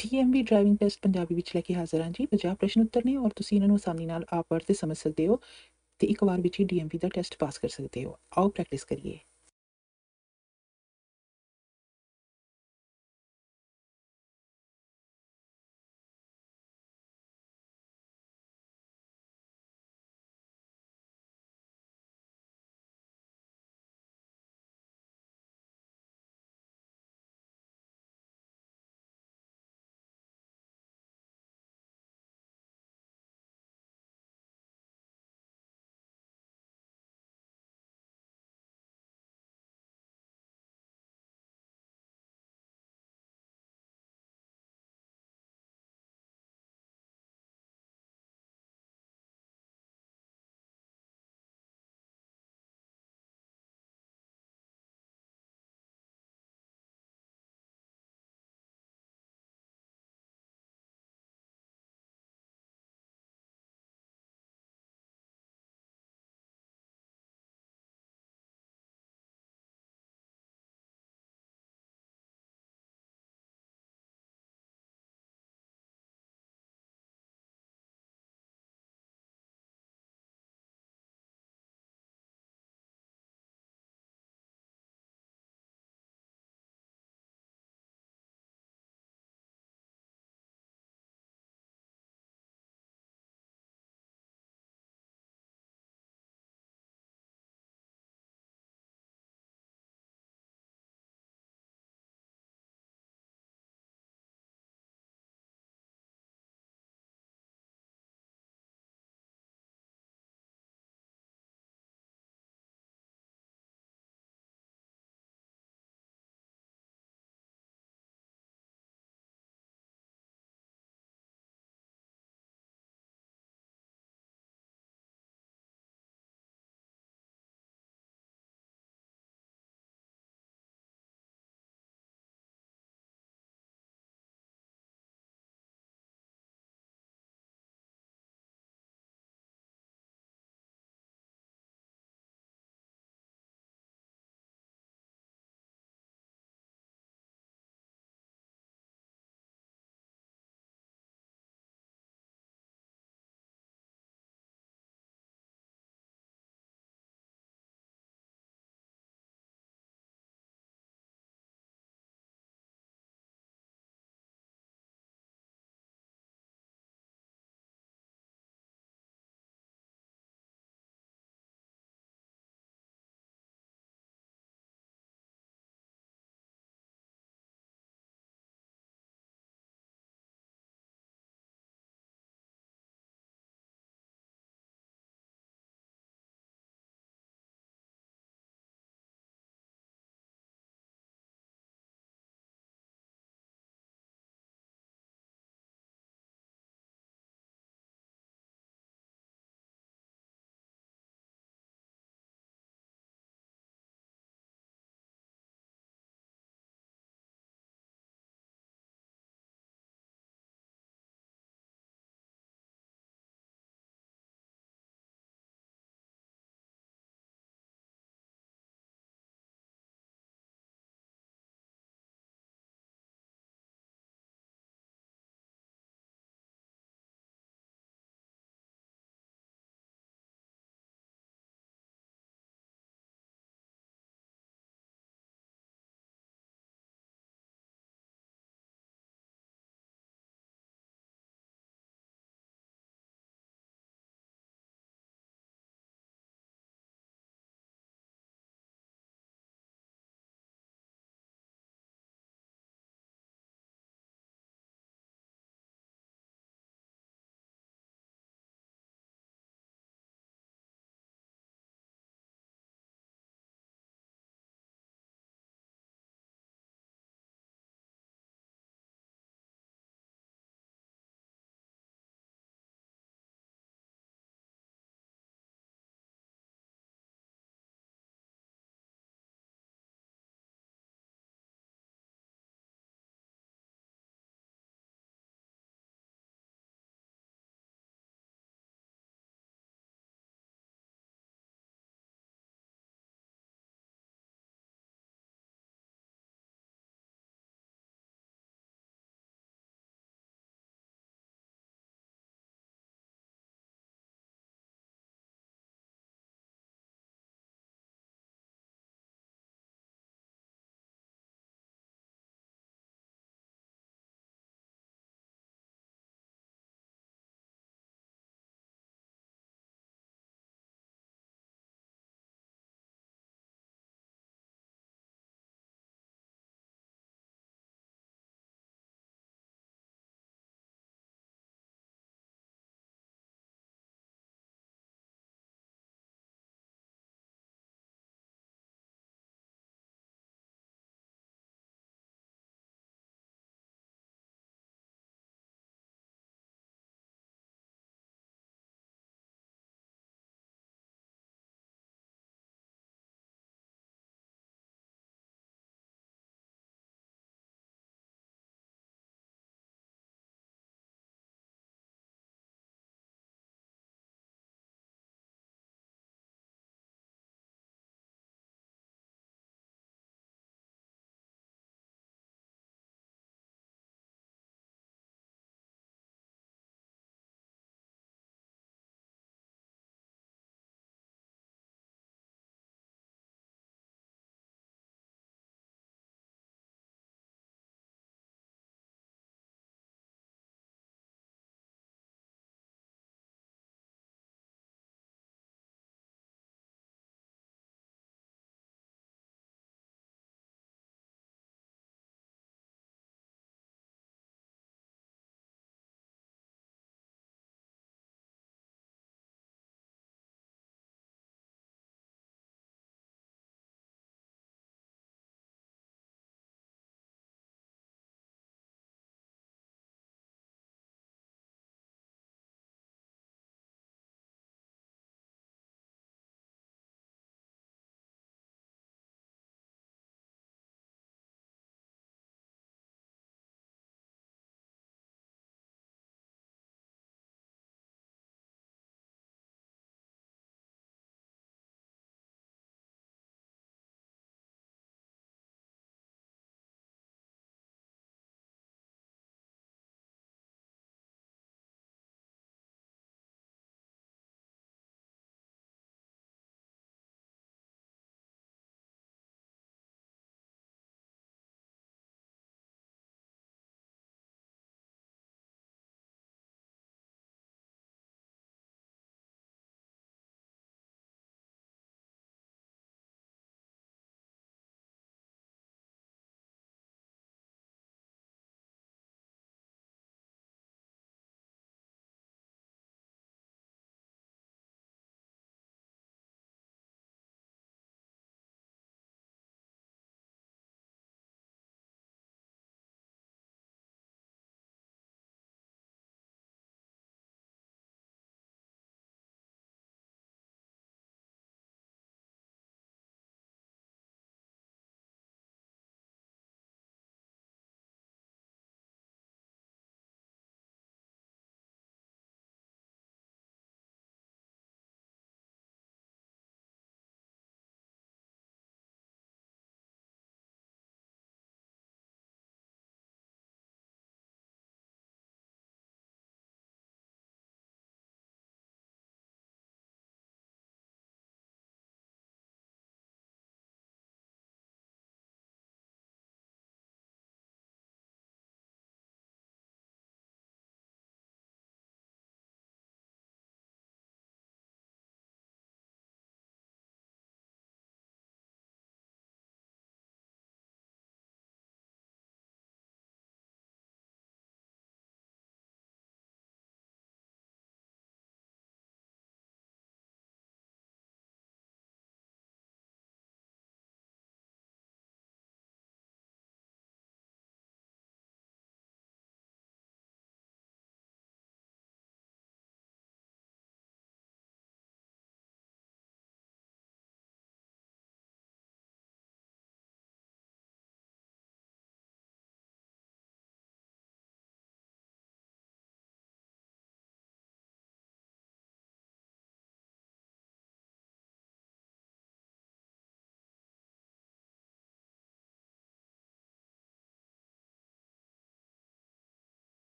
DMV driving test Punjabi ਵਿੱਚ ਲੈ ਕੇ ਹਾਜ਼ਰ ਹਾਂ ਜੀ 50 ਪ੍ਰਸ਼ਨ ਉੱਤਰ ਨੇ ਔਰ ਤੁਸੀਂ ਇਹਨਾਂ ਨੂੰ ਆਸਾਨੀ ਨਾਲ ਆਪ ਵਰਤ ਤੇ ਸਮਝ ਸਕਦੇ ਹੋ ਤੇ ਇੱਕ ਵਾਰ ਵਿੱਚ ਹੀ DMV ਦਾ ਟੈਸਟ ਪਾਸ ਕਰ ਸਕਦੇ ਹੋ ਆਓ ਪ੍ਰੈਕਟਿਸ ਕਰੀਏ